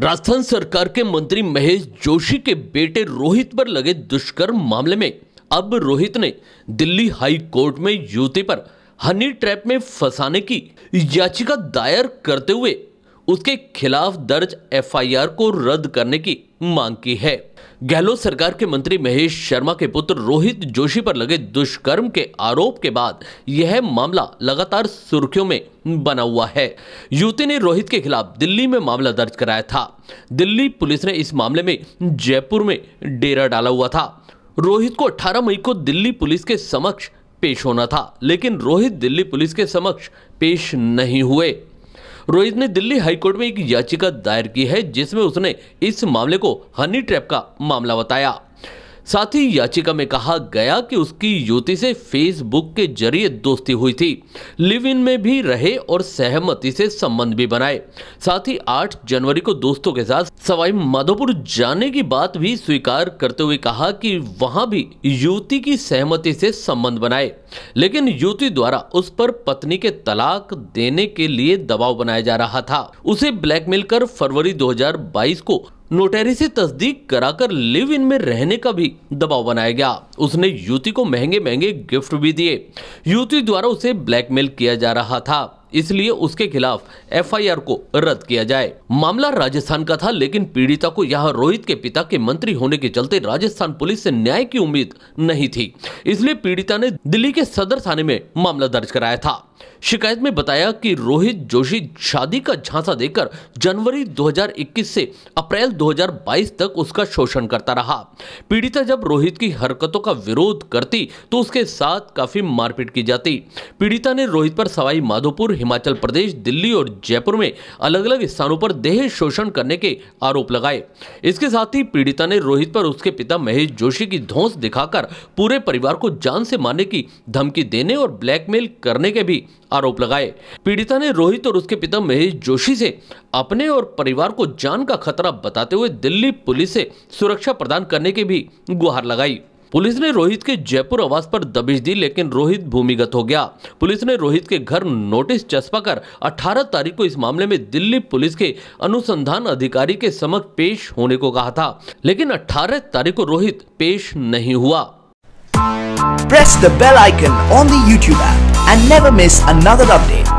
राजस्थान सरकार के मंत्री महेश जोशी के बेटे रोहित पर लगे दुष्कर्म मामले में अब रोहित ने दिल्ली हाई कोर्ट में युवती पर हनी ट्रैप में फंसाने की याचिका दायर करते हुए उसके खिलाफ दर्ज एफआईआर को रद्द करने की मांग की है गहलोत सरकार के मंत्री महेश शर्मा के पुत्र रोहित जोशी पर लगे दुष्कर्म के आरोप के बाद यह मामला लगातार सुर्खियों में बना हुआ है युवती ने रोहित के खिलाफ दिल्ली में मामला दर्ज कराया था दिल्ली पुलिस ने इस मामले में जयपुर में डेरा डाला हुआ था रोहित को 18 मई को दिल्ली पुलिस के समक्ष पेश होना था लेकिन रोहित दिल्ली पुलिस के समक्ष पेश नहीं हुए रोहित ने दिल्ली हाईकोर्ट में एक याचिका दायर की है जिसमें उसने इस मामले को हनी ट्रैप का मामला बताया साथ ही याचिका में कहा गया कि उसकी युवती से फेसबुक के जरिए दोस्ती हुई थी लिव इन में भी रहे और सहमति से संबंध भी बनाए साथ ही 8 जनवरी को दोस्तों के साथ सवाई माधोपुर जाने की बात भी स्वीकार करते हुए कहा कि वहां भी युवती की सहमति से संबंध बनाए लेकिन युवती द्वारा उस पर पत्नी के तलाक देने के लिए दबाव बनाया जा रहा था उसे ब्लैकमेल कर फरवरी दो को नोटरी से तस्दीक कराकर लिव इन में रहने का भी दबाव बनाया गया उसने युवती को महंगे महंगे गिफ्ट भी दिए युवती द्वारा उसे ब्लैकमेल किया जा रहा था इसलिए उसके खिलाफ एफआईआर को रद्द किया जाए मामला राजस्थान का था लेकिन पीड़िता को यहाँ रोहित के पिता के मंत्री होने के चलते राजस्थान पुलिस से न्याय की उम्मीद नहीं थी इसलिए पीड़िता ने दिल्ली के सदर थाने में मामला दर्ज कराया था शिकायत में बताया कि रोहित जोशी शादी का झांसा देकर जनवरी 2021 से अप्रैल 2022 तक उसका शोषण करता रहा पीड़िता जब रोहित की हरकतों का विरोध करती तो उसके साथ काफी मारपीट की जाती पीड़िता ने रोहित पर सवाई माधोपुर हिमाचल प्रदेश दिल्ली और जयपुर में अलग अलग स्थानों पर देह शोषण करने के आरोप लगाए इसके साथ ही पीड़िता ने रोहित पर उसके पिता महेश जोशी की धौंस दिखाकर पूरे परिवार को जान से मारने की धमकी देने और ब्लैकमेल करने के भी आरोप लगाए पीड़िता ने रोहित और उसके पिता महेश जोशी से अपने और परिवार को जान का खतरा बताते हुए दिल्ली पुलिस से सुरक्षा प्रदान करने की भी गुहार लगाई पुलिस ने रोहित के जयपुर आवास पर दबिश दी लेकिन रोहित भूमिगत हो गया पुलिस ने रोहित के घर नोटिस चस्पा कर 18 तारीख को इस मामले में दिल्ली पुलिस के अनुसंधान अधिकारी के समक्ष पेश होने को कहा था लेकिन 18 तारीख को रोहित पेश नहीं हुआ press the bell icon on the YouTube and never miss another update.